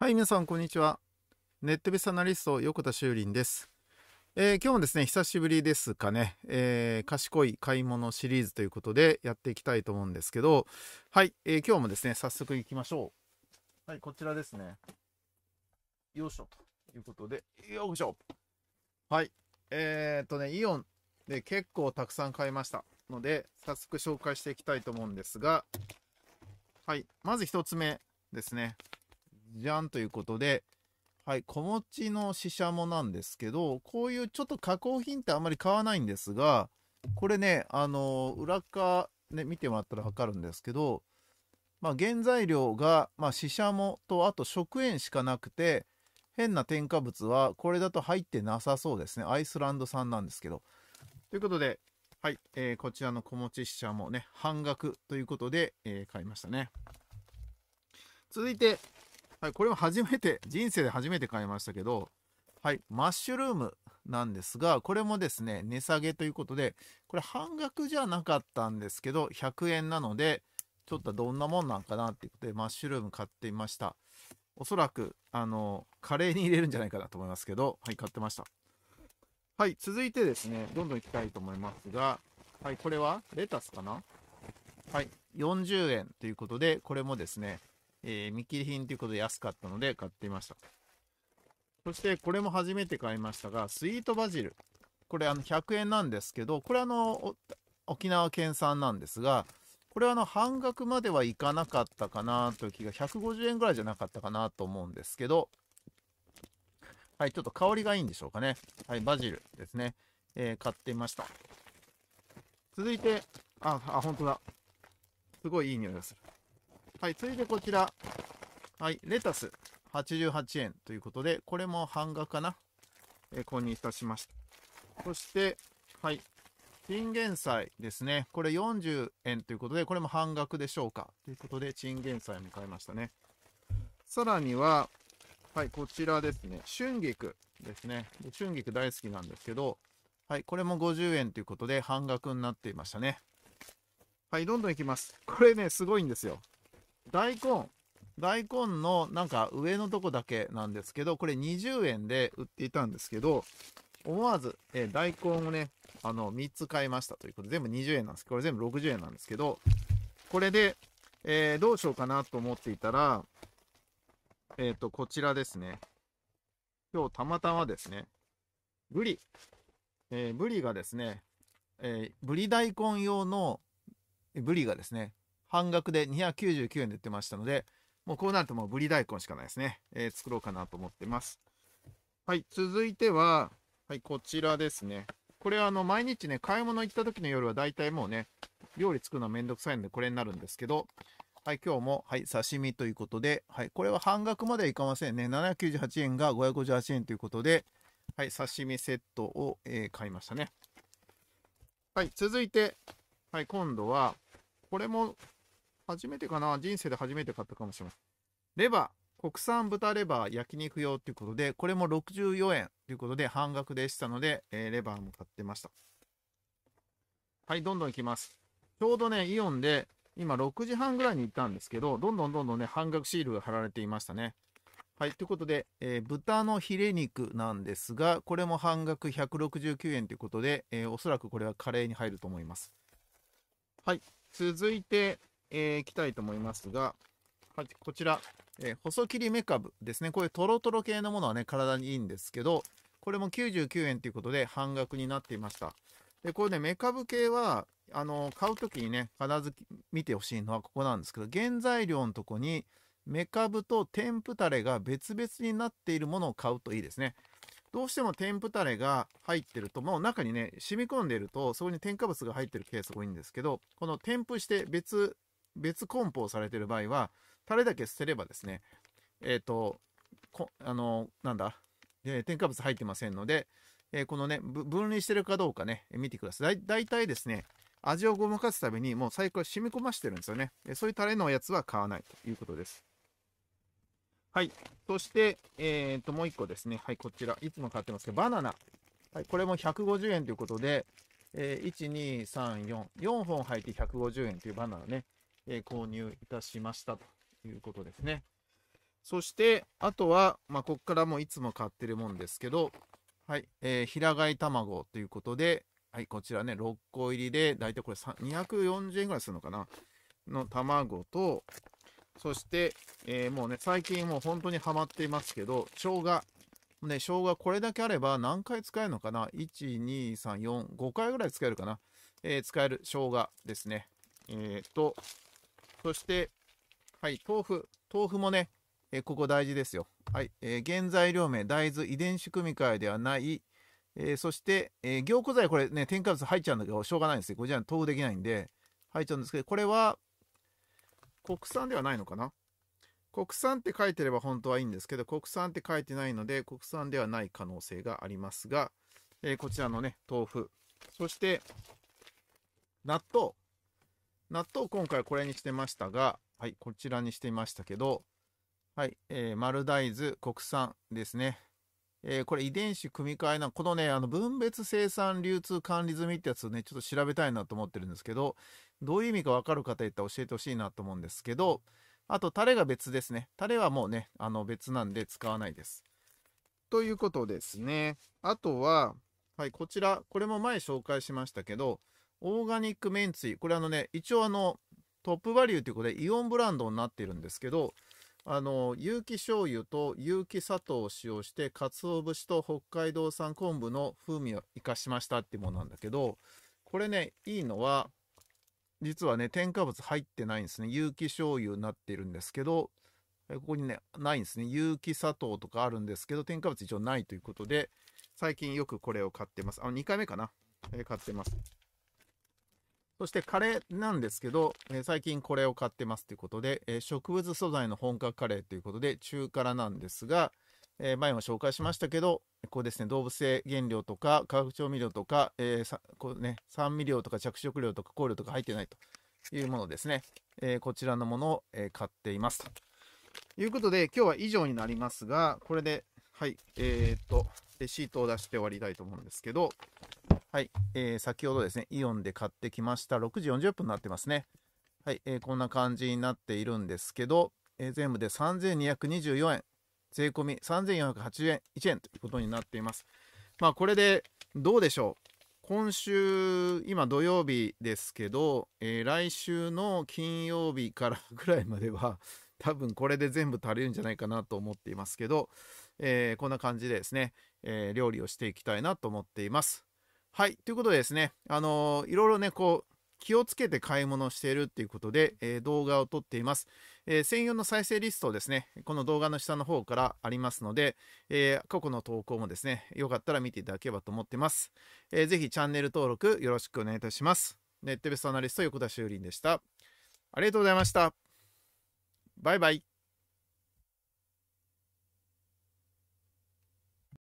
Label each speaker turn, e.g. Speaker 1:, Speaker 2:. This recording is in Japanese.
Speaker 1: はい、皆さん、こんにちは。ネットベースアナリスト、横田修林です。えー、今日もですね、久しぶりですかね、えー、賢い買い物シリーズということでやっていきたいと思うんですけど、はい、えー、今日もですね、早速いきましょう。はい、こちらですね。よいしょ、ということで、よいしょ。はい、えー、っとね、イオンで結構たくさん買いましたので、早速紹介していきたいと思うんですが、はい、まず1つ目ですね。じゃんということで、はい、小持ちのししゃもなんですけど、こういうちょっと加工品ってあんまり買わないんですが、これね、あの、裏側ね、見てもらったら分かるんですけど、まあ、原材料が、まあ、シもとあと食塩しかなくて、変な添加物はこれだと入ってなさそうですね。アイスランド産なんですけど。ということで、はい、えー、こちらの小餅ししゃもね、半額ということで、えー、買いましたね。続いて、はい、これは初めて、人生で初めて買いましたけど、はい、マッシュルームなんですが、これもですね、値下げということで、これ半額じゃなかったんですけど、100円なので、ちょっとどんなもんなんかなっていうことで、マッシュルーム買ってみました。おそらく、あの、カレーに入れるんじゃないかなと思いますけど、はい、買ってました。はい、続いてですね、どんどんいきたいと思いますが、はい、これはレタスかなはい、40円ということで、これもですね、えー、見切り品ということで安かったので買っていました。そしてこれも初めて買いましたが、スイートバジル。これあの100円なんですけど、これあの、沖縄県産なんですが、これはあの半額まではいかなかったかなという気が、150円ぐらいじゃなかったかなと思うんですけど、はい、ちょっと香りがいいんでしょうかね。はい、バジルですね。えー、買ってみました。続いて、あ、あ、本当だ。すごいいい匂いがする。はい、続いてこちら、はい、レタス88円ということで、これも半額かな、えー、購入いたしました。そして、はい、チンゲン菜ですね。これ40円ということで、これも半額でしょうか。ということで、チンゲン菜も買いましたね。さらには、はい、こちらですね。春菊ですね。春菊大好きなんですけど、はい、これも50円ということで、半額になっていましたね。はい、どんどんいきます。これね、すごいんですよ。大根、大根のなんか上のとこだけなんですけど、これ20円で売っていたんですけど、思わず、えー、大根をね、あの、3つ買いましたということで、全部20円なんですけど、これ全部60円なんですけど、これで、えー、どうしようかなと思っていたら、えっ、ー、と、こちらですね。今日たまたまですね、ブリ、えー、ブリがですね、えー、ブリ大根用のブリがですね、半額で299円で売ってましたので、もうこうなるともうぶり大根しかないですね。えー、作ろうかなと思ってます。はい、続いては、はい、こちらですね。これはあの、毎日ね、買い物行った時の夜は大体もうね、料理作るのはめんどくさいんでこれになるんですけど、はい、今日も、はい、刺身ということで、はい、これは半額まではいかませんね。798円が558円ということで、はい、刺身セットを、えー、買いましたね。はい、続いて、はい、今度は、これも初めてかな人生で初めて買ったかもしれません。レバー、国産豚レバー焼肉用ということで、これも64円ということで半額でしたので、えー、レバーも買ってました。はい、どんどんいきます。ちょうどね、イオンで今6時半ぐらいに行ったんですけど、どんどんどんどんね、半額シールが貼られていましたね。はい、ということで、えー、豚のヒレ肉なんですが、これも半額169円ということで、えー、おそらくこれはカレーに入ると思います。はい、続いて、えー、いきたいと思いますが、はい、こちら、えー、細切りめかですね。こういうトロトロ系のものはね、体にいいんですけど、これも99円ということで半額になっていました。で、これね、メカブ系は、あの、買うときにね、必ず見てほしいのはここなんですけど、原材料のとこに、メカブと天ぷタレが別々になっているものを買うといいですね。どうしても天ぷタレが入ってると、もう中にね、染み込んでいると、そこに添加物が入ってるケースが多いんですけど、この添付して別別梱包されてる場合は、タレだけ捨てればですね、えっ、ー、と、こあの、なんだ、えー、添加物入ってませんので、えー、このね、分離してるかどうかね、見てください。大体ですね、味をごまかすためにもう最高染み込ましてるんですよね。そういうタレのやつは買わないということです。はい。そして、えっ、と、もう一個ですね。はい、こちら。いつも買ってますけど、バナナ。はい、これも150円ということで、えー、1、2、3、4。4本入って150円というバナナね。え購入いたしましたということですね。そして、あとは、まあ、ここからもいつも買ってるもんですけど、はい、えー、平飼い卵ということで、はい、こちらね、6個入りで、だいたいこれ240円ぐらいするのかなの卵と、そして、えー、もうね、最近もう本当にハマっていますけど、生姜。ね、生姜これだけあれば何回使えるのかな ?1、2、3、4、5回ぐらい使えるかな、えー、使える生姜ですね。えっ、と、そして、はい、豆腐。豆腐もね、えここ大事ですよ。はい、えー、原材料名、大豆、遺伝子組み換えではない、えー、そして、えー、凝固剤、これね、添加物入っちゃうんだけど、しょうがないんですよ。これじゃ豆腐できないんで、入っちゃうんですけど、これは、国産ではないのかな国産って書いてれば本当はいいんですけど、国産って書いてないので、国産ではない可能性がありますが、えー、こちらのね、豆腐。そして、納豆。納豆今回これにしてましたが、はい、こちらにしてましたけど、はい、えー、丸大豆国産ですね。えー、これ遺伝子組み換えな、このね、あの分別生産流通管理済みってやつね、ちょっと調べたいなと思ってるんですけど、どういう意味かわかる方いったら教えてほしいなと思うんですけど、あとタレが別ですね。タレはもうね、あの別なんで使わないです。ということですね。あとは、はい、こちら、これも前紹介しましたけど、オーガニックめんつゆ。これあのね、一応あの、トップバリューということでイオンブランドになっているんですけど、あの、有機醤油と有機砂糖を使用して、鰹節と北海道産昆布の風味を生かしましたっていうものなんだけど、これね、いいのは、実はね、添加物入ってないんですね。有機醤油になっているんですけど、ここにね、ないんですね。有機砂糖とかあるんですけど、添加物一応ないということで、最近よくこれを買ってます。あの、2回目かな、えー、買ってます。そしてカレーなんですけど、えー、最近これを買ってますということで、えー、植物素材の本格カレーということで、中辛なんですが、えー、前も紹介しましたけど、こうですね、動物性原料とか化学調味料とか、えーこうね、酸味料とか着色料とか香料とか入ってないというものですね。えー、こちらのものを、え買っていますと。いうことで、今日は以上になりますが、これで、はい、えー、っと、レシートを出して終わりたいと思うんですけど、はい、えー、先ほどですね、イオンで買ってきました。6時40分になってますね。はい、えー、こんな感じになっているんですけど、えー、全部で3224円、税込み3480円、1円ということになっています。まあ、これでどうでしょう。今週、今土曜日ですけど、えー、来週の金曜日からぐらいまでは、多分これで全部足りるんじゃないかなと思っていますけど、えー、こんな感じでですね、えー、料理をしていきたいなと思っています。はい、ということでですね、あのー、いろいろね、こう、気をつけて買い物をしているっていうことで、えー、動画を撮っています、えー、専用の再生リストをですね、この動画の下の方からありますので、えー、過去の投稿もですね、よかったら見ていただければと思ってます。えー、ぜひチャンネル登録よろしくお願いいたします。ネットベストアナリスト横田修林でした。ありがとうございました。バイバイ。